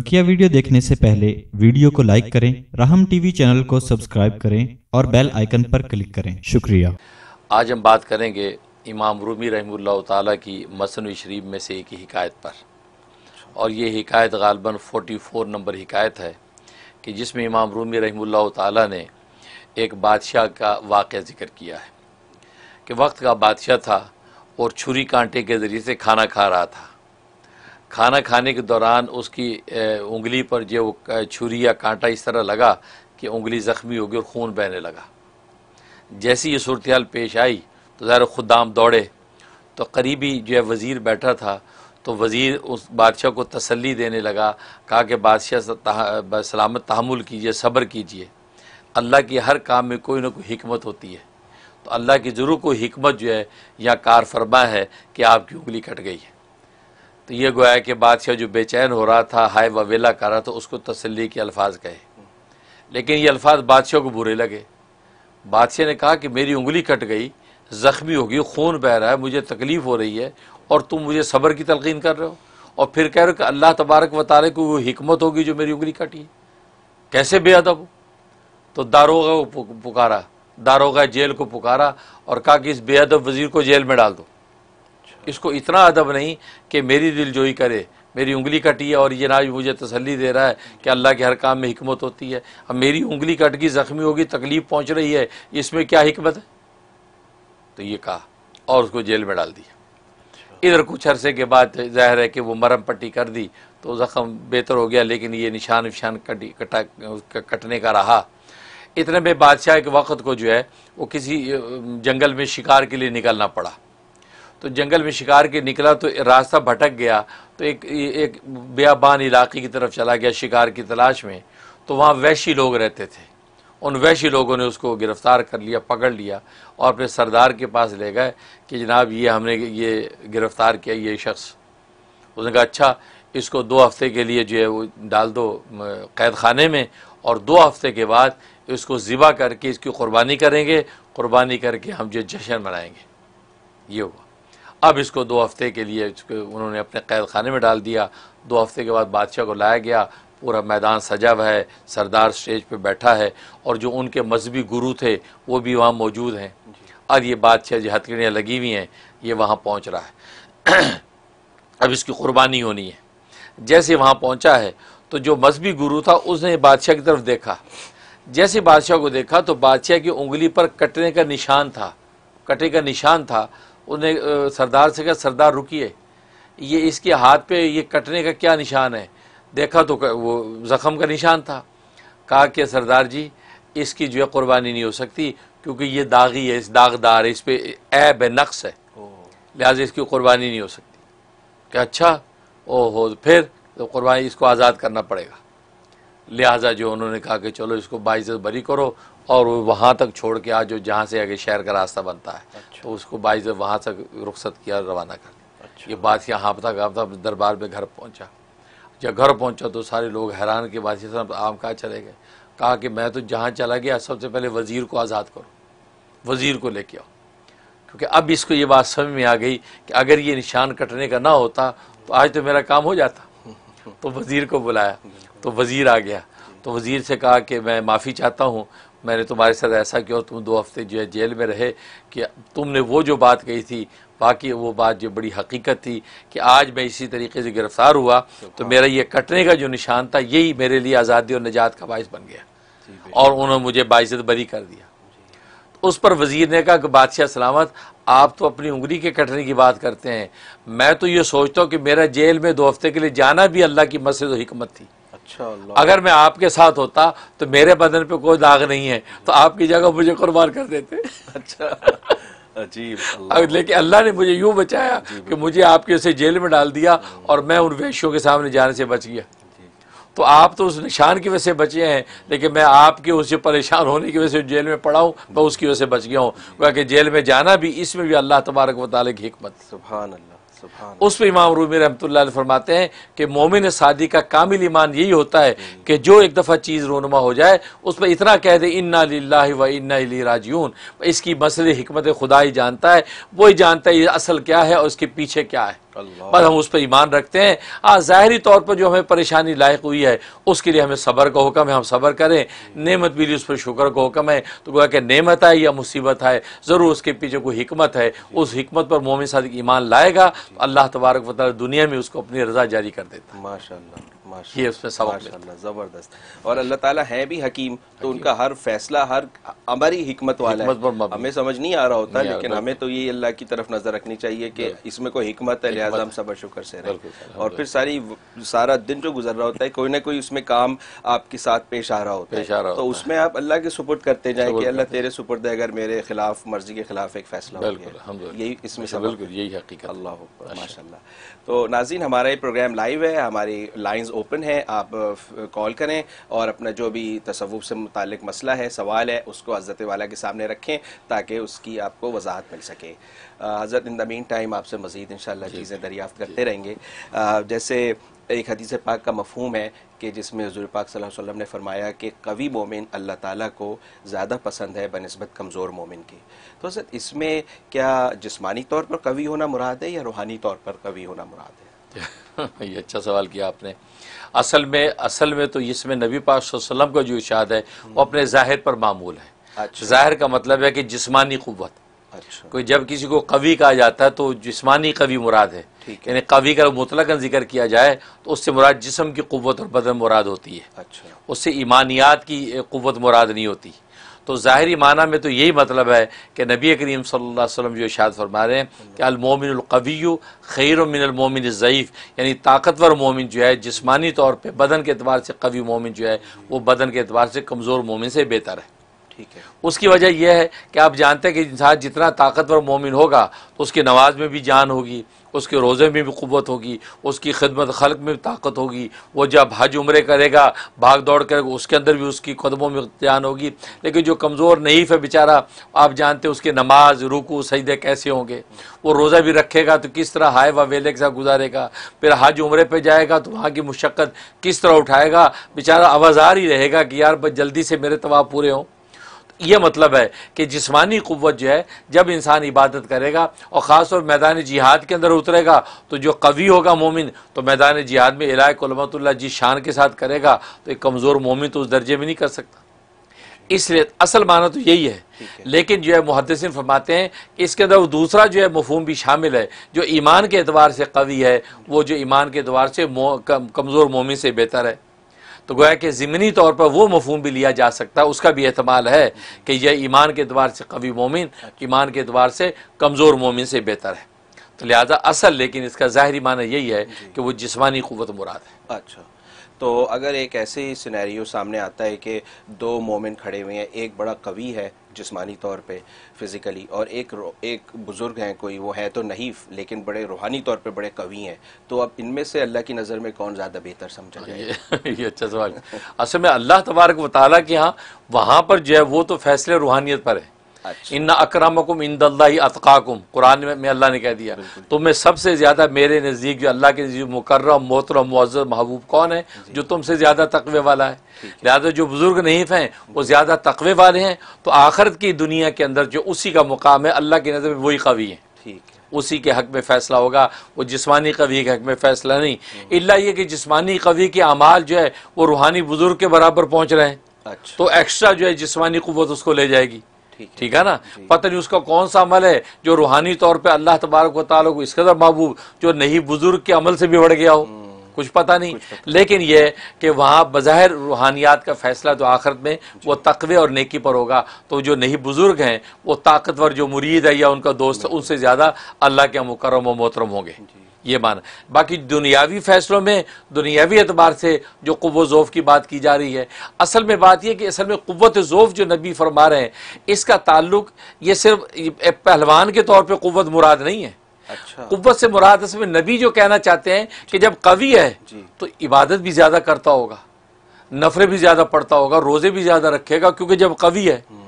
बकिया वीडियो देखने से पहले वीडियो को लाइक करें राहम टीवी चैनल को सब्सक्राइब करें और बेल आइकन पर क्लिक करें शुक्रिया आज हम बात करेंगे इमाम रूमी रहमुल्ला ताला की मसन शरीफ में से एक ही हिकायत पर और ये हिकायत गालबन 44 नंबर हिकायत है कि जिसमें इमाम रूमी रहमुल्ला ताला ने एक बादशाह का वाक़ जिक्र किया है कि वक्त का बादशाह था और छुरी कांटे के ज़रिए से खाना खा रहा था खाना खाने के दौरान उसकी उंगली पर जो छुरी या कांटा इस तरह लगा कि उंगली ज़ख्मी हो गई और खून बहने लगा जैसी ये सूरत हाल पेश आई तो ज़ाहिर खुदाम दौड़े तो करीबी जो है वज़ीर बैठा था तो वज़ीर उस बादशाह को तसल्ली देने लगा कहा कि बादशाह ता, सलामत तहमुल कीजिए सब्र कीजिए अल्लाह की हर काम में कोई ना कोई हमत होती है तो अल्लाह की ज़रूर कोई हमत जो है या कार फरमा है कि आपकी उंगली कट गई है तो ये गोया कि बादशाह जो बेचैन हो रहा था हाय ववेला कर रहा था उसको तसली के अल्फाज कहे लेकिन ये अल्फाज बादशाह को बुरे लगे बादशाह ने कहा कि मेरी उंगली कट गई ज़ख्मी हो गई खून बह रहा है मुझे तकलीफ़ हो रही है और तुम मुझे सब्र की तलकिन कर रहे हो और फिर कह रहे हो कि अल्लाह तबारक वाले को वो हमत होगी जो मेरी उंगली कटी कैसे बेअदब तो दारोगा को पुकारा दारोगा जेल को पुकारा और कहा कि इस बेअदब वज़ीर को जेल में डाल दो इसको इतना अदब नहीं कि मेरी दिल जोई करे मेरी उंगली कटी है और ये ना मुझे तसल्ली दे रहा है कि अल्लाह के हर काम में हमत होती है अब मेरी उंगली कट गई ज़ख्मी होगी तकलीफ़ पहुँच रही है इसमें क्या हमत है तो ये कहा और उसको जेल में डाल दिया अच्छा। इधर कुछ अरसे के बाद जाहिर है कि वो मरम पट्टी कर दी तो जख्म बेहतर हो गया लेकिन ये निशान विशान कटी कटा कटने का रहा इतने में बादशाह के वक़्त को जो है वो किसी जंगल में शिकार के लिए निकलना पड़ा तो जंगल में शिकार के निकला तो रास्ता भटक गया तो एक एक बेयाबान इलाके की तरफ चला गया शिकार की तलाश में तो वहाँ वैशी लोग रहते थे उन वैशी लोगों ने उसको गिरफ़्तार कर लिया पकड़ लिया और अपने सरदार के पास ले गए कि जनाब ये हमने ये गिरफ़्तार किया ये शख्स उसने कहा अच्छा इसको दो हफ्ते के लिए जो है वो डाल दो कैद खाने में और दो हफ्ते के बाद इसको ज़िबा करके इसकी कुर्बानी करेंगे कुर्बानी करके हम जो जश्न मनाएंगे ये हुआ अब इसको दो हफ्ते के लिए उन्होंने अपने कैद खाने में डाल दिया दो हफ्ते के बाद बादशाह को लाया गया पूरा मैदान सजा हुआ है सरदार स्टेज पे बैठा है और जो उनके मजहबी गुरु थे वो भी वहाँ मौजूद हैं अब ये बादशाह जो हथकड़ियाँ लगी हुई हैं ये वहाँ पहुँच रहा है अब इसकी कुर्बानी होनी है जैसे वहाँ पहुँचा है तो जो मजहबी गुरु था उसने बादशाह की तरफ देखा जैसे बादशाह को देखा तो बादशाह की उंगली पर कटने का निशान था कटे का निशान था उन्हें सरदार से कहा सरदार रुकिए ये इसके हाथ पे ये कटने का क्या निशान है देखा तो वो ज़ख़म का निशान था कहा कि सरदार जी इसकी जो है कुर्बानी नहीं हो सकती क्योंकि ये दागी है इस दागदार है इस पर ऐब है नक्स है लिहाजा इसकी कुर्बानी नहीं हो सकती क्या अच्छा ओहो फिर तो कुर्बानी इसको आज़ाद करना पड़ेगा लिहाजा जो उन्होंने कहा कि चलो इसको बाइज़त बरी करो और वहाँ तक छोड़ के आज जो जहाँ से आगे शहर का रास्ता बनता है अच्छा। तो उसको बाइज वहाँ तक रुख्सत किया रवाना कर अच्छा। ये बात बादशाह हाँपता कांपता दरबार में घर पहुँचा जब घर पहुँचा तो सारे लोग हैरान के बाद आम कहाँ चले गए कहा कि मैं तो जहाँ चला गया सबसे पहले वज़ीर को आज़ाद करो वज़ीर को लेके आओ क्योंकि अब इसको ये बात समझ में आ गई कि अगर ये निशान कटने का ना होता तो आज तो मेरा काम हो जाता तो वज़ीर को बुलाया तो वज़ीर आ गया तो वज़ीर से कहा कि मैं माफ़ी चाहता हूँ मैंने तुम्हारे साथ ऐसा किया और तुम दो हफ्ते जो है जेल में रहे कि तुमने वो जो बात कही थी बाकी वो बात जो बड़ी हकीकत थी कि आज मैं इसी तरीके से गिरफ़्तार हुआ तो मेरा ये कटने का जो निशान था यही मेरे लिए आज़ादी और निजात का बायस बन गया और उन्होंने मुझे बाइज़त बरी कर दिया उस पर वजीर ने कहा कि बादशाह सलामत आप तो अपनी उंगली के कटने की बात करते हैं मैं तो ये सोचता हूँ कि मेरा जेल में दो हफ्ते के लिए जाना भी अल्लाह की मस्जिद और हमत थी अच्छा अगर मैं आपके साथ होता तो मेरे बदन पे कोई दाग नहीं है तो आपकी जगह मुझे कुर्बान कर देते अच्छा अजीब लेकिन अल्लाह ने मुझे यूँ बचाया कि मुझे आपके से जेल में डाल दिया हाँ। और मैं उन वेशियों के सामने जाने से बच गया तो आप तो उस निशान की वजह से बचे हैं लेकिन मैं आपके उससे परेशान होने की वजह से जेल में पड़ा हूँ मैं उसकी वजह से बच गया हूँ क्या जेल में जाना भी इसमें भी अल्लाह तबारक वाले की हमत सुबह अल्लाह उस पर इमाम रूबी रहमतुल्लाह फरमाते हैं कि मोमिन सादी का कामिल ईमान यही होता है कि जो एक दफ़ा चीज़ रोनुमा हो जाए उस पर इतना कह दे इन्ना ला व इन्ना राजून इसकी मसल हमत खुदा ही जानता है वही जानता है ये असल क्या है और इसके पीछे क्या है बस हम उस पर ईमान रखते हैं आज ज़ाहरी तौर पर जो हमें परेशानी लायक हुई है उसके लिए हमें सबर का हुक्म है हम सबर करें नेमत भी उस पर शुक्र का हुक्म है तो गोया कि नेमत आए या मुसीबत आए ज़रूर उसके पीछे कोई हमत है उस हमत पर मोमिन सदक ईमान लाएगा तो अल्लाह तबारक वाली दुनिया में उसको अपनी रजा जारी कर देता माशा ये उसमें सबक माशाल्लाह जबरदस्त और अल्लाह ताला है भी हकीम तो उनका हर फैसला हर हमारी हिकमत वाला है हमें समझ नहीं आ रहा होता लेकिन हमें तो ये अल्लाह की तरफ नजर रखनी चाहिए कि इसमें कोई हिकमत है लिहाजा हम सबर शुक्र से रहें और फिर सारी सारा दिन जो गुजर रहा होता है कोई ना कोई उसमें काम आपके साथ पेश आ रहा होता है तो उसमें आप अल्लाह के सुपुर्द करते जाए कि अल्लाह तेरे सुपुर्द अगर मेरे खिलाफ मर्जी के खिलाफ एक फैसला यही इसमें अच्छा, यही हकीकत अल्लाह अच्छा। माशा तो नाजीन हमारा ये प्रोग्राम लाइव है हमारी लाइन्स ओपन है आप कॉल करें और अपना जो भी तसवुफ़ से मुतक मसला है सवाल है उसको हज़रत वाला के सामने रखें ताकि उसकी आपको वजाहत मिल सके हज़रत इन द मीन टाइम आपसे मज़ीद इन चीज़ें दरियाफ़त करते रहेंगे जैसे एक हदीस पाक का मफहूम है कि जिसमें हजूर पाक वसल्लम ने फरमाया कि कवि मोमिन अल्लाह ताला को ज़्यादा पसंद है बनस्बत कमज़ोर मोमिन की तो सर इसमें क्या जिस्मानी तौर पर कवी होना मुराद है या रूहानी तौर पर कवि होना मुराद है ये अच्छा सवाल किया आपने असल में असल में तो इसमें नबी पाक वसल्लम का जो इशाद है वो अपने ज़ाहिर पर मामूल है अच्छा। ज़ाहिर का मतलब है कि जिस्मानी क़वत अच्छा। कोई जब किसी को कवि कहा जाता है तो जिस्मानी कवि मुराद है यानी कवि का मुतलक जिक्र किया जाए तो उससे मुराद जिसम की कुत और बदन मुराद होती है अच्छा। उससे ईमानियात की क़वत मुराद नहीं होती तो ज़ाहरी माना में तो यही मतलब है कि नबी करीम सल्लल्लाहु अलैहि वसल्लम जो इशाद फरमा रहे हैं कि अलमोमिनकवी खैर मिनलमोमिन ज़यीफ़ यानी ताकतवर मोमिन जो है जिसमानी तौर पर बदन के अतबार से कवि मोमिन जो है वो बदन के अतबार से कमज़ोर मोमिन से बेहतर है ठीक है उसकी वजह यह है कि आप जानते हैं कि इंसान जितना ताकतवर मोमिन होगा तो उसकी नमाज में भी जान होगी उसके रोज़े में भी क़वत होगी उसकी खिदमत खलक में भी ताकत होगी वो जब हज उम्र करेगा भाग दौड़ करेगा उसके अंदर भी उसकी कदमों में जान होगी लेकिन जो कमज़ोर नहीं है बेचारा आप जानते उसके नमाज रुकू सजदे कैसे होंगे वो रोज़ा भी रखेगा तो किस तरह हाय व वेले के साथ गुजारेगा फिर हज उम्र पर जाएगा तो वहाँ की मुशक्क़त किस तरह उठाएगा बेचारा आवाज़ार ही रहेगा कि यार बस जल्दी से मेरे तवाब पूरे हों ये मतलब है कि जिसमानी क़वत जो है जब इंसान इबादत करेगा और ख़ास तौर मैदान जिहाद के अंदर उतरेगा तो जो कवि होगा मोमिन तो मैदान जिहाद में इलामतुल्ला जिस शान के साथ करेगा तो एक कमज़ोर मोमिन तो उस दर्जे में नहीं कर सकता इसलिए असल माना तो यही है, है। लेकिन जो है मुहदसिन फरमाते हैं कि इसके अंदर वो दूसरा जो है मफहम भी शामिल है जो ईमान के अतबार से कवि है वो जो ईमान के अतबार से कमज़ोर मोमिन से बेहतर है तो गोया कि ज़मनी तौर पर वो मफहम भी लिया जा सकता है उसका भी अहतमाल है कि यह ईमान के अतबार से कवी मोमिन ईमान के अतबार से कमज़ोर मोमिन से बेहतर है तो लिहाजा असल लेकिन इसका ज़ाहरी माना यही है कि वो जिसमानी क़वत मुराद है अच्छा तो अगर एक ऐसे ही सिनेरियो सामने आता है कि दो मोमिन खड़े हुए हैं एक बड़ा कवि है जिसमानी तौर पे फिज़िकली और एक एक बुज़ुर्ग हैं कोई वो है तो नहीं लेकिन बड़े रूहानी तौर पे बड़े कवि हैं तो अब इनमें से अल्लाह की नज़र में कौन ज़्यादा बेहतर समझा जाए ये अच्छा सवाल असल में अल्लाह तबारक वाली के यहाँ वहाँ पर जो है वो तो फैसले रूहानियत पर है इन अक्रमकुम इन अतकाकुम कुरान में, में अल्लाह ने कह दिया तुम में सबसे ज़्यादा मेरे नज़दीक जो अल्लाह के नज़दीक मुकर्रम मोहतरम मुआज़ महबूब कौन है जो तुमसे ज़्यादा तकवे वाला है लिहाजा जो बुज़ुर्ग नहीं हैं वो ज़्यादा तकवे वाले हैं तो आखिर की दुनिया के अंदर जो उसी का मुकाम है अल्लाह की नज़र में वही कवि है उसी के हक में फ़ैसला होगा वो जिस्मानी कवि के हक में फ़ैसला नहीं हम्म। इल्ला ये कि जिस्मानी कवि के अमाल जो है वो रूहानी बुज़ुर्ग के बराबर पहुंच रहे हैं अच्छा। तो एक्स्ट्रा जो है जिसमानी कुत उसको ले जाएगी ठीक है ना पता नहीं उसका कौन सा अमल है जो रूहानी तौर पर अल्लाह तबारक वाल को इस कदर महबूब जो नहीं बुजुर्ग के अमल से भी बढ़ गया हो हम्म। कुछ पता नहीं कुछ पता लेकिन यह कि वहाँ बजहिर रूहानियात का फ़ैसला तो आखिरत में वो तकवे और नेकी पर होगा तो जो नहीं बुज़ुर्ग हैं वो ताकतवर जो मुरीद है या उनका दोस्त है उनसे ज़्यादा अल्लाह के मुकरम व मोहतरम होंगे ये माना बाकी दुनियावी फैसलों में दुनियावी एतबार से जो कुत ज़ोफ़ की बात की जा रही है असल में बात यह कि असल में कुत ज़ोफ़ जो नबी फरमा रहे हैं इसका ताल्लुक ये सिर्फ पहलवान के तौर पर कुत मुराद नहीं है अच्छा। कुत से मुराद इसमें नबी जो कहना चाहते हैं कि जब कवि है तो इबादत भी ज़्यादा करता होगा नफरे भी ज़्यादा पड़ता होगा रोज़े भी ज़्यादा रखेगा क्योंकि जब कवि है हम्म।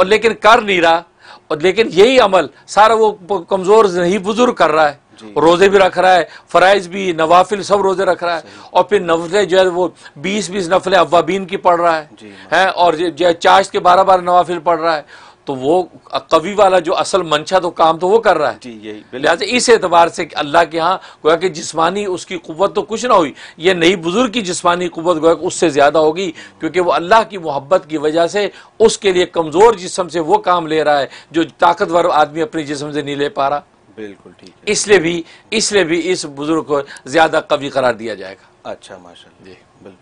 और लेकिन कर नहीं रहा और लेकिन यही अमल सारा वो कमज़ोर नहीं बुजुर्ग कर रहा है रोज़े भी रख रहा है फ़राइज़ भी नवाफिल सब रोज़े रख रहा है और फिर नफले जो है वो बीस बीस नफले अवाबीन की पढ़ रहा है, है और जो है चाश के बारह बारह नवाफिल पढ़ रहा है तो वो कवि वाला जो असल मंशा तो काम तो वो कर रहा है यही लिहाजा इस एतबार से अल्लाह के यहाँ गोया कि जिसमानी उसकी कुत तो कुछ ना हुई ये नई बुजुर्ग की जिसमानी कुत गोया उससे ज़्यादा होगी क्योंकि वो अल्लाह की मोहब्बत की वजह से उसके लिए कमज़ोर जिसम से वो काम ले रहा है जो ताकतवर आदमी अपने जिसम से नहीं ले पा रहा बिल्कुल ठीक इसलिए भी इसलिए भी इस बुज़ुर्ग को ज़्यादा कवि करार दिया जाएगा अच्छा माशा जी बिल्कुल